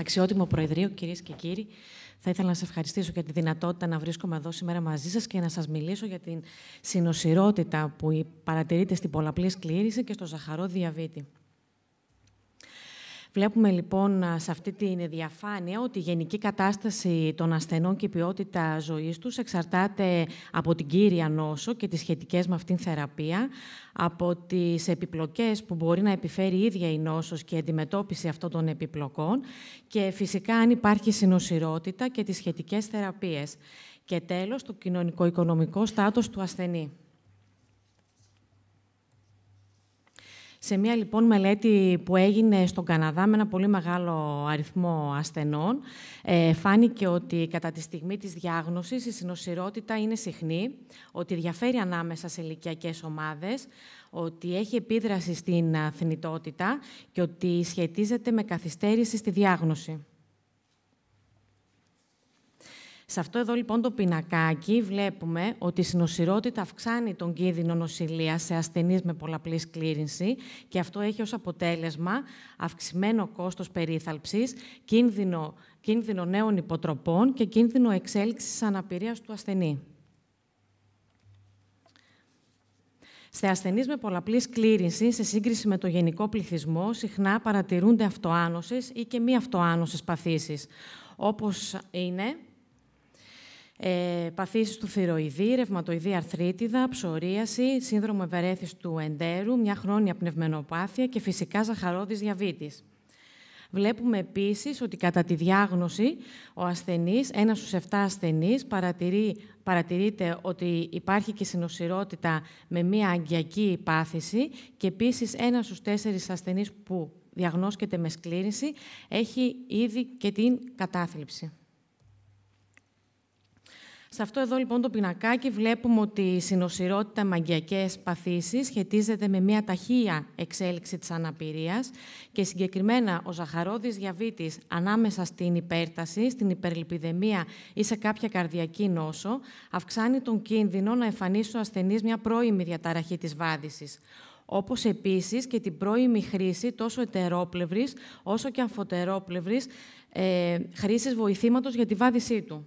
Αξιότιμο Προεδρείο, κυρίες και κύριοι, θα ήθελα να σας ευχαριστήσω για τη δυνατότητα να βρίσκομαι εδώ σήμερα μαζί σας και να σας μιλήσω για την συνοσυρότητα που παρατηρείται στην πολλαπλή σκλήρυνση και στο ζαχαρό διαβήτη. Βλέπουμε λοιπόν σε αυτή την διαφάνεια ότι η γενική κατάσταση των ασθενών και η ποιότητα ζωής τους εξαρτάται από την κύρια νόσο και τις σχετικές με αυτήν θεραπεία, από τις επιπλοκές που μπορεί να επιφέρει η ίδια η νόσος και η αντιμετώπιση αυτών των επιπλοκών και φυσικά αν υπάρχει συνοσηρότητα και τις σχετικές θεραπείες. Και τέλος, το κοινωνικο-οικονομικό στάτος του ασθενή. Σε μία λοιπόν μελέτη που έγινε στον Καναδά με ένα πολύ μεγάλο αριθμό ασθενών, ε, φάνηκε ότι κατά τη στιγμή της διάγνωσης η συνοσυρότητα είναι συχνή, ότι διαφέρει ανάμεσα σε ηλικιακές ομάδες, ότι έχει επίδραση στην θνητότητα και ότι σχετίζεται με καθυστέρηση στη διάγνωση. Σε αυτό εδώ λοιπόν το πινακάκι βλέπουμε ότι η συνοσυρότητα αυξάνει τον κίνδυνο νοσηλείας σε ασθενείς με πολλαπλής σκλήρινση και αυτό έχει ως αποτέλεσμα αυξημένο κόστος περίθαλψης, κίνδυνο, κίνδυνο νέων υποτροπών και κίνδυνο εξέλιξης αναπηρίας του ασθενή. Σε ασθενείς με πολλαπλής σκλήρινση, σε σύγκριση με το γενικό πληθυσμό, συχνά παρατηρούνται αυτοάνωσες ή και μη αυτοάνωσες παθήσεις, όπως είναι ε, παθήσεις του θηροειδή, ρευματοειδή αρθρίτιδα, ψωρίαση, σύνδρομο ευερέθηση του εντέρου, μια χρόνια πνευμενοπάθεια και φυσικά ζαχαρόδης διαβήτης. Βλέπουμε επίσης ότι κατά τη διάγνωση ο ασθενής, ένας στους 7 ασθενείς, παρατηρεί, παρατηρείται ότι υπάρχει και συνοσυρότητα με μία αγκιακή πάθηση και επίσης, ένας στους 4 ασθενείς που διαγνώσκεται με σκλήρινση έχει ήδη και την κατάθλιψη. Σε αυτό εδώ λοιπόν το πινακάκι βλέπουμε ότι η συνοσυρότητα με παθήσει παθήσεις σχετίζεται με μια ταχεία εξέλιξη της αναπηρίας και συγκεκριμένα ο ζαχαρόδης διαβήτης ανάμεσα στην υπέρταση, στην υπερλιπιδεμία ή σε κάποια καρδιακή νόσο αυξάνει τον κίνδυνο να εμφανίσει ο ασθενής μια πρώιμη διαταραχή της βάδισης όπως επίσης και την πρώιμη χρήση τόσο ετερόπλευρης όσο και αμφωτερόπλευρης ε, χρήσης βοηθήματος για τη βάδισή του.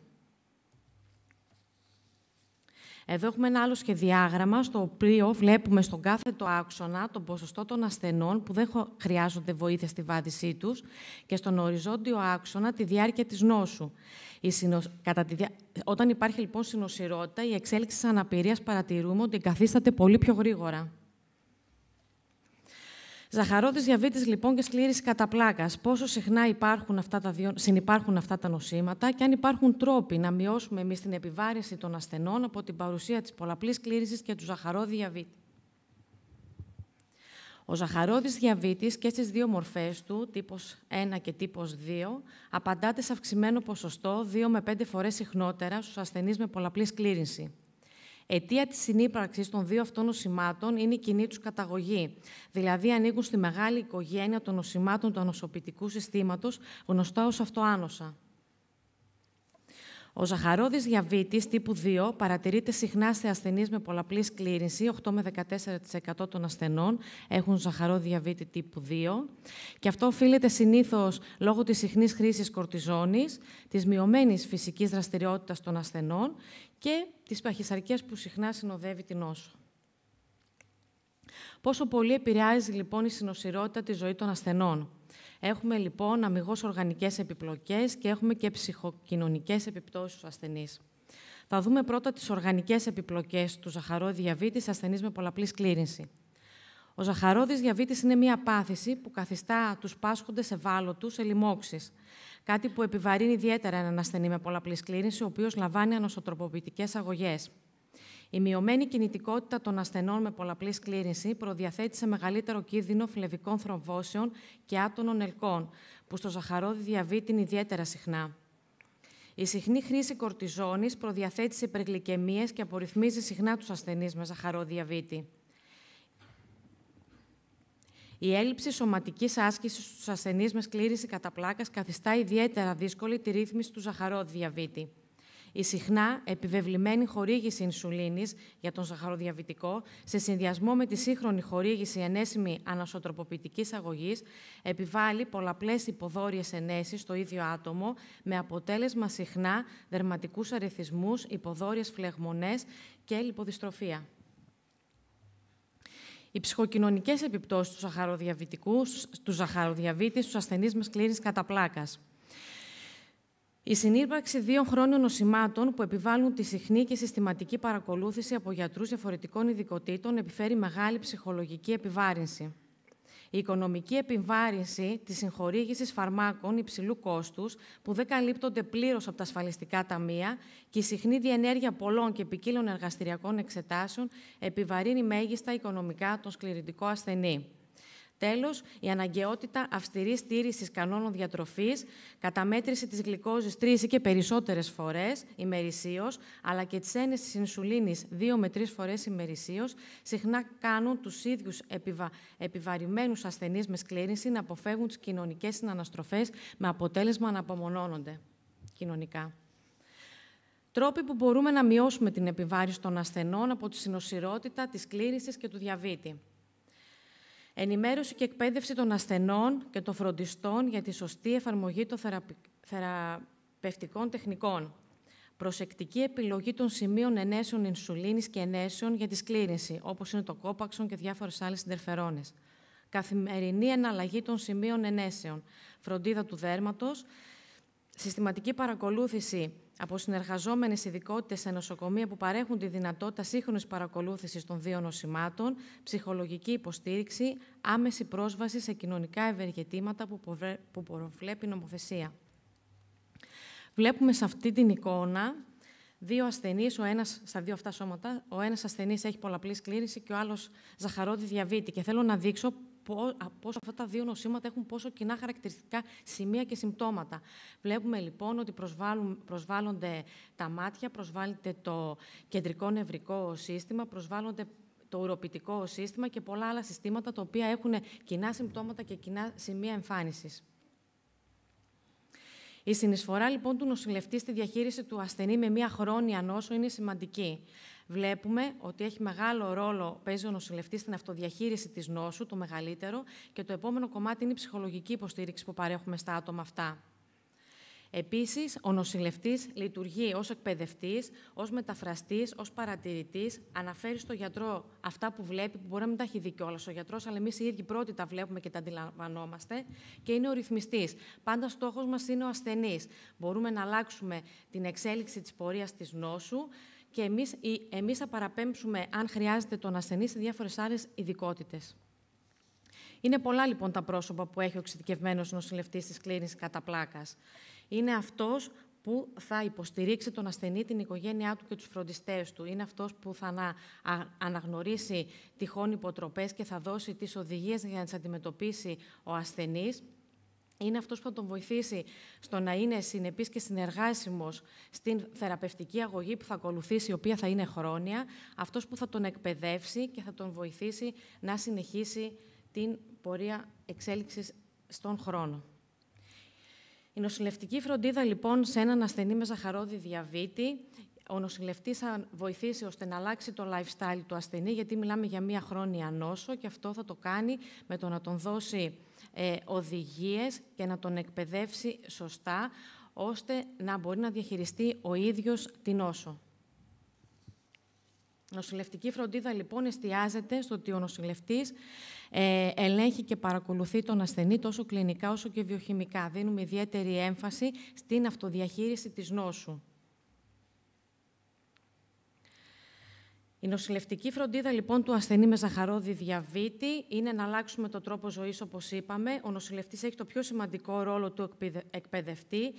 Εδώ έχουμε ένα άλλο σχεδιάγραμμα, στο οποίο βλέπουμε στον κάθετο άξονα τον ποσοστό των ασθενών που δεν χρειάζονται βοήθεια στη βάδισή τους και στον οριζόντιο άξονα τη διάρκεια της νόσου. Η συνο... Κατά τη... Όταν υπάρχει λοιπόν συνοσηρότητα, η εξέλιξη της αναπηρίας παρατηρούμε ότι εγκαθίσταται πολύ πιο γρήγορα. Ζαχαρώδης διαβήτης λοιπόν και σκλήριση κατά πλάκας. Πόσο συχνά υπάρχουν αυτά τα δύο, συνυπάρχουν αυτά τα νοσήματα και αν υπάρχουν τρόποι να μειώσουμε εμείς την επιβάρυνση των ασθενών από την παρουσία της πολλαπλής κλήρησης και του ζαχαρώδη διαβήτη. Ο ζαχαρώδης διαβήτης και στις δύο μορφές του, τύπος 1 και τύπος 2, απαντάται σε αυξημένο ποσοστό 2 με 5 φορές συχνότερα στους ασθενείς με πολλαπλή σκλήρινση. Αιτία της συνύπαρξης των δύο αυτών νοσημάτων είναι η κοινή τους καταγωγή. Δηλαδή, ανήκουν στη μεγάλη οικογένεια των νοσημάτων του ανοσοποιητικού συστήματος, γνωστά ως αυτοάνοσα. Ο ζαχαρόδης διαβήτης τύπου 2 παρατηρείται συχνά σε ασθενείς με πολλαπλή σκλήρινση. 8 με 14% των ασθενών έχουν ζαχαρόδη διαβήτη τύπου 2. Και αυτό οφείλεται συνήθως λόγω της συχνής χρήσης κορτιζόνης, της μειωμένης φυσικής δραστηριότητας των ασθενών και τις παχυσαρκίες που συχνά συνοδεύει την νόσο. Πόσο πολύ επηρεάζει λοιπόν η συνοσυρότητα τη ζωή των ασθενών. Έχουμε λοιπόν αμυγός οργανικές επιπλοκές και έχουμε και ψυχοκοινωνικές επιπτώσεις στους ασθενείς. Θα δούμε πρώτα τις οργανικές επιπλοκές του ζαχαρόδη διαβήτης σε ασθενείς με πολλαπλή σκλήρινση. Ο ζαχαρόδης διαβήτης είναι μια πάθηση που καθιστά τους πάσχοντες ευάλωτους σε λοιμώξει. Κάτι που επιβαρύνει ιδιαίτερα έναν ασθενή με πολλαπλή κλίνηση, ο οποίος λαμβάνει ανοσοτροποποιητικές αγωγές. Η μειωμένη κινητικότητα των ασθενών με πολλαπλή κλίνηση προδιαθέτει σε μεγαλύτερο κίνδυνο φλεβικών θρομβώσεων και άτονων ελκών, που στο ζαχαρόδι διαβίτην ιδιαίτερα συχνά. Η συχνή χρήση κορτιζόνης προδιαθέτει σε και απορριθμίζει συχνά τους ασθενείς με ζαχαρόδιαβήτη. Η έλλειψη σωματικής άσκησης στους ασθενείς με σκλήρηση κατά πλάκας καθιστά ιδιαίτερα δύσκολη τη ρύθμιση του ζαχαροδιαβήτη. Η συχνά επιβεβλημένη χορήγηση ινσουλίνης για τον ζαχαροδιαβητικό, σε συνδυασμό με τη σύγχρονη χορήγηση ενέσιμη ανασωτροποποιητική αγωγής, επιβάλλει πολλαπλές υποδόριες ενέσεις στο ίδιο άτομο, με αποτέλεσμα συχνά δερματικούς αρεθισμούς, υποδόριες φλεγμονές και λιποδιστροφία. Οι ψυχοκοινωνικές επιπτώσεις του ζαχαροδιαβητικού, του ζαχαροδιαβήτη, στους ασθενείς με σκλήρη καταπλάκας. Η συνύπαρξη δύο χρόνων νοσημάτων που επιβάλλουν τη συχνή και συστηματική παρακολούθηση από γιατρούς διαφορετικών ειδικοτήτων επιφέρει μεγάλη ψυχολογική επιβάρυνση. Η οικονομική επιβάρυνση της συγχορήγησης φαρμάκων υψηλού κόστους, που δεν καλύπτονται πλήρως από τα ασφαλιστικά ταμεία, και η συχνή διενέργεια πολλών και ποικίλων εργαστηριακών εξετάσεων επιβαρύνει μέγιστα οικονομικά τον σκληρητικό ασθενή. Τέλος, η αναγκαιότητα αυστηρής στήριση κανόνων διατροφής, καταμέτρηση της γλυκόζης τρεις ή και περισσότερες φορές ημερησίως, αλλά και της ένεση τη ινσουλίνης δύο με τρεις φορές ημερησίως, συχνά κάνουν τους ίδιους επιβα... επιβαρημένους ασθενείς με σκλήρινση να αποφεύγουν τις κοινωνικές συναναστροφές με αποτέλεσμα να απομονώνονται κοινωνικά. Τρόποι που μπορούμε να μειώσουμε την επιβάρηση των ασθενών από τη συνοσυρότητα, τη σκλήρινση και του διαβήτη ενημέρωση και εκπαίδευση των ασθενών και των φροντιστών για τη σωστή εφαρμογή των θεραπευτικών τεχνικών, προσεκτική επιλογή των σημείων ενέσεων ενσουλίνης και ενέσεων για τη σκλήρινση, όπως είναι το κόπαξον και διάφορες άλλες συντερφερόνες, καθημερινή εναλλαγή των σημείων ενέσεων, φροντίδα του δέρματος, συστηματική παρακολούθηση από συνεργαζόμενες ειδικότητες σε νοσοκομεία που παρέχουν τη δυνατότητα σύγχρονης παρακολούθησης των δύο νοσημάτων, ψυχολογική υποστήριξη, άμεση πρόσβαση σε κοινωνικά ευεργετήματα που προβλέπει η νομοθεσία. Βλέπουμε σε αυτή την εικόνα δύο ασθενείς, ο ένας στα δύο αυτά σώματα, ο ένας ασθενής έχει πολλαπλή σκλήρηση και ο άλλος ζαχαρότη διαβήτη. Και θέλω να δείξω πόσο αυτά τα δύο νοσήματα έχουν πόσο κοινά χαρακτηριστικά σημεία και συμπτώματα. Βλέπουμε λοιπόν ότι προσβάλλονται τα μάτια, προσβάλλεται το κεντρικό νευρικό σύστημα, προσβάλλονται το ουροπητικό σύστημα και πολλά άλλα συστήματα τα οποία έχουν κοινά συμπτώματα και κοινά σημεία εμφάνισης. Η συνεισφορά λοιπόν του νοσηλευτή στη διαχείριση του ασθενή με μια χρόνια νόσο είναι σημαντική. Βλέπουμε ότι έχει μεγάλο ρόλο παίζει ο νοσηλευτής στην αυτοδιαχείριση της νόσου, το μεγαλύτερο, και το επόμενο κομμάτι είναι η ψυχολογική υποστήριξη που παρέχουμε στα άτομα αυτά. Επίσης, ο νοσηλευτής λειτουργεί ως εκπαιδευτής, ως μεταφραστής, ως παρατηρητής, αναφέρει στο γιατρό αυτά που βλέπει, που μπορεί να μην τα έχει δει κιόλας ο γιατρός, αλλά εμείς οι ίδιοι πρώτοι τα βλέπουμε και τα αντιλαμβανόμαστε, και είναι ο ρυθμιστής. Πάντα στόχος μας είναι ο ασθενής. Μπορούμε να αλλάξουμε την εξέλιξη της πορείας της νόσου και εμείς, εμείς θα παραπέμψουμε, αν χρειάζεται, τον ασθενή σε διάφορες άλλες ειδικότητες. Είναι πολλά λοιπόν τα πρόσωπα που έχει ο εξειδικευμένος νοσηλευτής της κλίνης κατά πλάκας. Είναι αυτός που θα υποστηρίξει τον ασθενή, την οικογένειά του και τους φροντιστές του. Είναι αυτός που θα αναγνωρίσει τυχόν υποτροπές και θα δώσει τις οδηγίες για να τις αντιμετωπίσει ο ασθενής είναι αυτός που θα τον βοηθήσει στο να είναι συνεπής και συνεργάσιμος στην θεραπευτική αγωγή που θα ακολουθήσει, η οποία θα είναι χρόνια, αυτός που θα τον εκπαιδεύσει και θα τον βοηθήσει να συνεχίσει την πορεία εξέλιξης στον χρόνο. Η νοσηλευτική φροντίδα λοιπόν σε έναν ασθενή με ζαχαρόδι διαβήτη ο νοσηλευτής θα βοηθήσει ώστε να αλλάξει το lifestyle του ασθενή, γιατί μιλάμε για μία χρόνια νόσο και αυτό θα το κάνει με το να τον δώσει ε, οδηγίες και να τον εκπαιδεύσει σωστά, ώστε να μπορεί να διαχειριστεί ο ίδιος την νόσο. Νοσηλευτική φροντίδα λοιπόν εστιάζεται στο ότι ο νοσηλευτής ε, ελέγχει και παρακολουθεί τον ασθενή τόσο κλινικά όσο και βιοχημικά. Δίνουμε ιδιαίτερη έμφαση στην αυτοδιαχείριση της νόσου. Η νοσηλευτική φροντίδα λοιπόν του ασθενή με ζαχαρόδι διαβήτη είναι να αλλάξουμε τον τρόπο ζωής όπως είπαμε. Ο νοσηλευτής έχει το πιο σημαντικό ρόλο του εκπαιδευτή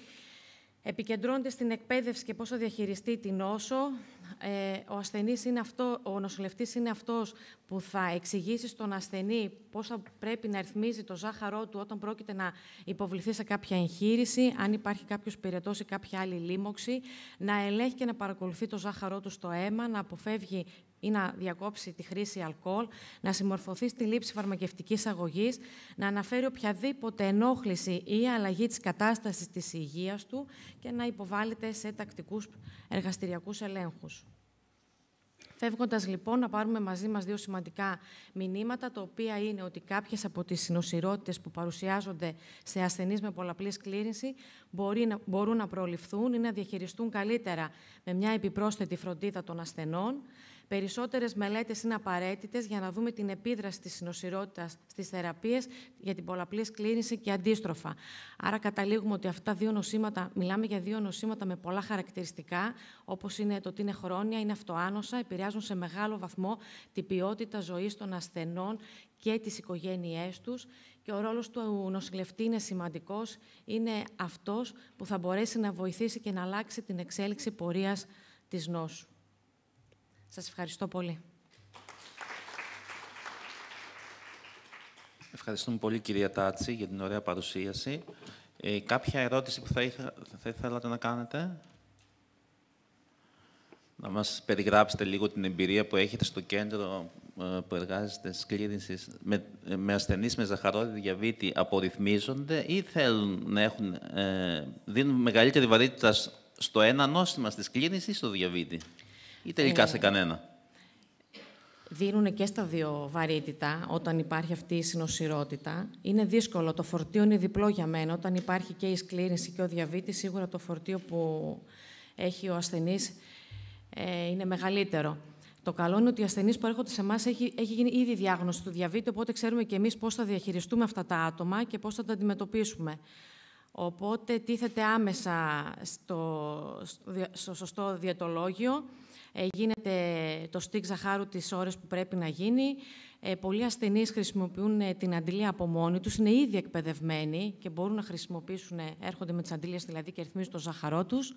Επικεντρώνεται στην εκπαίδευση και πώς θα διαχειριστεί την νόσο. Ε, ο ασθενής είναι αυτό, ο νοσηλευτής είναι αυτός που θα εξηγήσει στον ασθενή πώς θα πρέπει να ρυθμίζει το ζάχαρό του όταν πρόκειται να υποβληθεί σε κάποια εγχείρηση, αν υπάρχει κάποιος πυρετός ή κάποια άλλη λίμωξη, να ελέγχει και να παρακολουθεί το ζάχαρό του στο αίμα, να αποφεύγει ή να διακόψει τη χρήση αλκοόλ, να συμμορφωθεί στη λήψη φαρμακευτικής αγωγής να αναφέρει οποιαδήποτε ενόχληση ή αλλαγή της κατάστασης της υγείας του και να υποβάλλεται σε τακτικούς εργαστηριακούς ελέγχους. Φεύγοντας λοιπόν, να πάρουμε μαζί μας δύο σημαντικά μηνύματα, τα οποία είναι ότι κάποιες από τις συνοσυρότητε που παρουσιάζονται σε ασθενείς με πολλαπλής σκλήρινση μπορεί να, μπορούν να προληφθούν ή να διαχειριστούν καλύτερα με μια επιπρόσθετη φροντίδα των ασθενών. Περισσότερες μελέτες είναι απαραίτητες για να δούμε την επίδραση της συνοσυρότητα στις θεραπείες για την πολλαπλής σκλήρινση και αντίστροφα. Άρα, καταλήγουμε ότι αυτά δύο νοσήματα, μιλάμε για δύο νοσήματα με πολλά χαρακτηριστικά, όπως είναι το ότι είναι χρόνια, είναι αυτοάνωσα, επηρεάζουν σε μεγάλο βαθμό την ποιότητα ζωής των ασθενών και τις οικογένειε τους. και ο ρόλος του νοσηλευτή είναι σημαντικός είναι αυτός που θα μπορέσει να βοηθήσει και να αλλάξει την εξέλιξη πορείας της νόσου. Σας ευχαριστώ πολύ. Ευχαριστούμε πολύ, κυρία Τάτση, για την ωραία παρουσίαση. Ε, κάποια ερώτηση που θα, ήθελα, θα ήθελατε να κάνετε. Να μας περιγράψετε λίγο την εμπειρία που έχετε στο κέντρο ε, που εργάζεστε σκλήρινσης με, ε, με ασθενείς με ζαχαρότητα διαβήτη απορριθμίζονται ή θέλουν να έχουν, ε, δίνουν μεγαλύτερη βαρύτητα στο ένα νόστιμα στη σκλήρινση ή στο διαβήτη ή τελικά σε ε, κανένα. Δίνουν και στα δύο βαρύτητα όταν υπάρχει αυτή η συνοσυρότητα. Είναι δύσκολο. Το φορτίο είναι διπλό για μένα. Όταν υπάρχει και η σκλήρινση και ο διαβήτης, σίγουρα το φορτίο που έχει ο ασθενής ε, είναι μεγαλύτερο. Το καλό είναι ότι οι ασθενεί που έρχονται σε εμάς έχει, έχει γίνει ήδη διάγνωση του διαβήτη, οπότε ξέρουμε και εμείς πώς θα διαχειριστούμε αυτά τα άτομα και πώς θα τα αντιμετωπίσουμε. Οπότε τίθεται άμεσα στο, στο σωστό διατολόγιο γίνεται το στίκ ζαχάρου τις ώρες που πρέπει να γίνει. πολλοί ασθενείς χρησιμοποιούν την αντιλία από μόνοι τους, είναι ήδη εκπαιδευμένοι και μπορούν να χρησιμοποιήσουν, έρχονται με τις αντίλιες δηλαδή και ρυθμίζουν το ζαχαρό τους.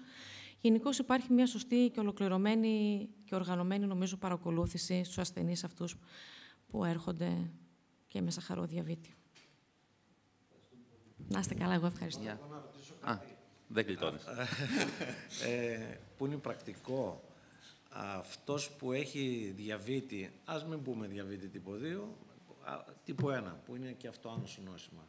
Γενικώ υπάρχει μια σωστή και ολοκληρωμένη και οργανωμένη νομίζω παρακολούθηση στους ασθενείς αυτούς που έρχονται και με σαχαρό διαβήτη. Να είστε καλά, εγώ ευχαριστώ. δεν κλειτώνεις. ε, που είναι πρακτικό αυτός που έχει διαβήτη, ας μην πούμε διαβήτη τύπο 2, τύπου 1, που είναι και αυτό άνωσο νόσημα,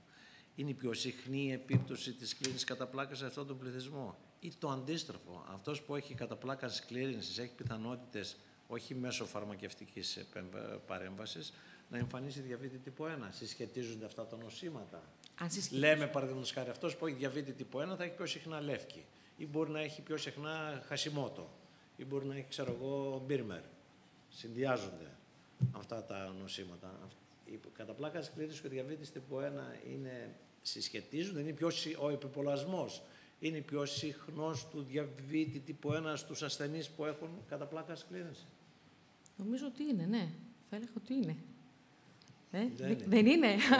είναι η πιο συχνή επίπτωση της κλίνης κατά πλάκα σε αυτόν τον πληθυσμό. Ή το αντίστροφο, αυτός που έχει κατά πλάκα σκλήρινσης έχει πιθανότητες όχι μέσω φαρμακευτικής παρέμβασης, να εμφανίσει διαβήτη τύπου 1. Συσχετίζονται αυτά τα νοσήματα. Λέμε, παραδείγματος χάρη, αυτός που έχει διαβήτη τύπο 1 θα έχει πιο συχνά λεύκη ή μπορεί να έχει πιο συχνά χασιμότο ή μπορεί να έχει, ξέρω εγώ, μπίρμερ. Συνδυάζονται αυτά τα νοσήματα. Η κατά πλάκα η καταπλακα πλακα και ο διαβίτη τύπου 1 είναι, συσχετίζονται, είναι πιο, ο επιπολασμός είναι πιο συχνός του διαβήτη τύπου 1 στους ασθενείς που έχουν καταπλάκα πλάκα Νομίζω ότι είναι, ναι. Θα έλεγα ότι είναι. Ε, δεν, είναι. δεν είναι.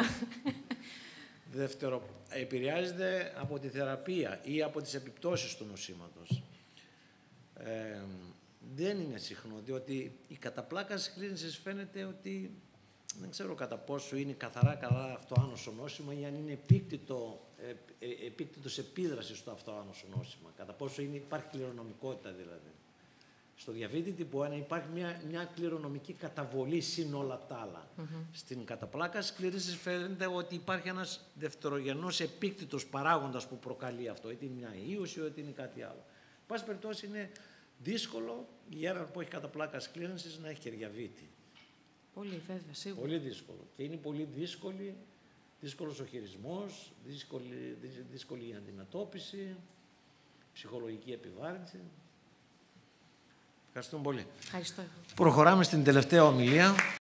Δεύτερο, επηρεάζεται από τη θεραπεία ή από τις επιπτώσεις του νοσήματος ε, δεν είναι συχνό, διότι η καταπλάκα κλίνησης φαίνεται ότι δεν ξέρω κατά πόσο είναι καθαρά καλά αυτό άνοσο νόσημα ή αν είναι επίκτητο, επίκτητο ε, επίκτητος στο αυτό άνοσο νόσημα. Κατά πόσο είναι, υπάρχει κληρονομικότητα δηλαδή. Στο διαβίτη τύπου 1 υπάρχει μια, μια κληρονομική καταβολή συν όλα τα άλλα. Στην καταπλάκας σκληρήση φαίνεται ότι υπάρχει ένας δευτερογενός επίκτητος παράγοντας που προκαλεί αυτό. Είτε είναι μια ίωση, είτε είναι κάτι άλλο πάση περιπτώσει είναι δύσκολο για έναν που έχει κατά πλάκα να έχει κεριαβίτη. Πολύ, βέβαια, σίγουρα. Πολύ δύσκολο. Και είναι πολύ δύσκολη, δύσκολος ο χειρισμός, δύσκολη, δύσκολη η αντιμετώπιση, ψυχολογική επιβάρυνση. Ευχαριστούμε πολύ. Ευχαριστώ. Προχωράμε στην τελευταία ομιλία.